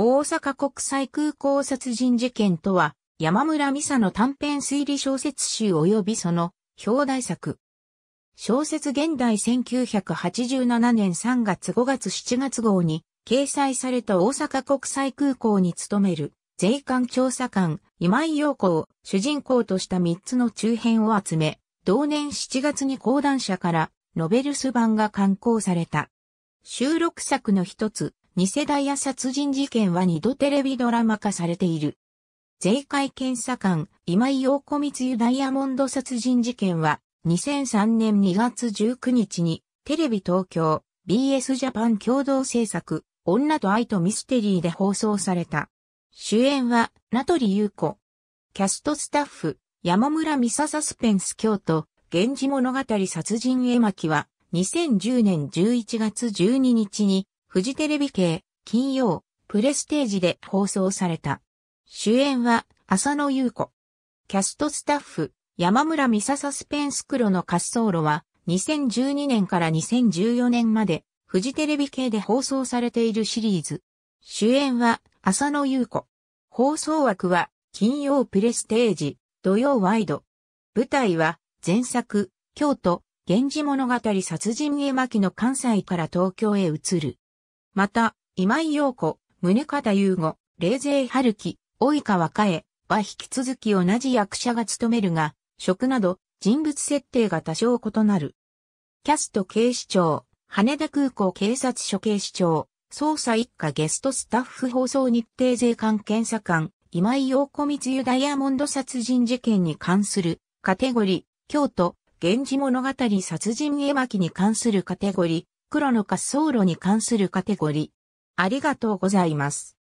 大阪国際空港殺人事件とは、山村美佐の短編推理小説集及びその表題作。小説現代1987年3月5月7月号に掲載された大阪国際空港に勤める税関調査官今井陽子を主人公とした3つの中編を集め、同年7月に講談社からノベルス版が刊行された。収録作の一つ、ニセダイア殺人事件は二度テレビドラマ化されている。税界検査官、今井陽子密輸ダイヤモンド殺人事件は、2003年2月19日に、テレビ東京、BS ジャパン共同制作、女と愛とミステリーで放送された。主演は、名取優子。キャストスタッフ、山村美佐サスペンス京都、源氏物語殺人絵巻は、2010年11月12日に、フジテレビ系、金曜、プレステージで放送された。主演は、浅野優子。キャストスタッフ、山村美笹スペンスクロの滑走路は、2012年から2014年まで、フジテレビ系で放送されているシリーズ。主演は、浅野優子。放送枠は、金曜プレステージ、土曜ワイド。舞台は、前作、京都、源氏物語殺人絵巻の関西から東京へ移る。また、今井陽子、宗方優吾、冷勢春樹、及川かえは引き続き同じ役者が務めるが、職など人物設定が多少異なる。キャスト警視庁、羽田空港警察署警視庁、捜査一課ゲストスタッフ放送日程税関検査官、今井陽子密輸ダイヤモンド殺人事件に関するカテゴリー、京都、源氏物語殺人絵巻に関するカテゴリー、黒の滑走路に関するカテゴリー。ありがとうございます。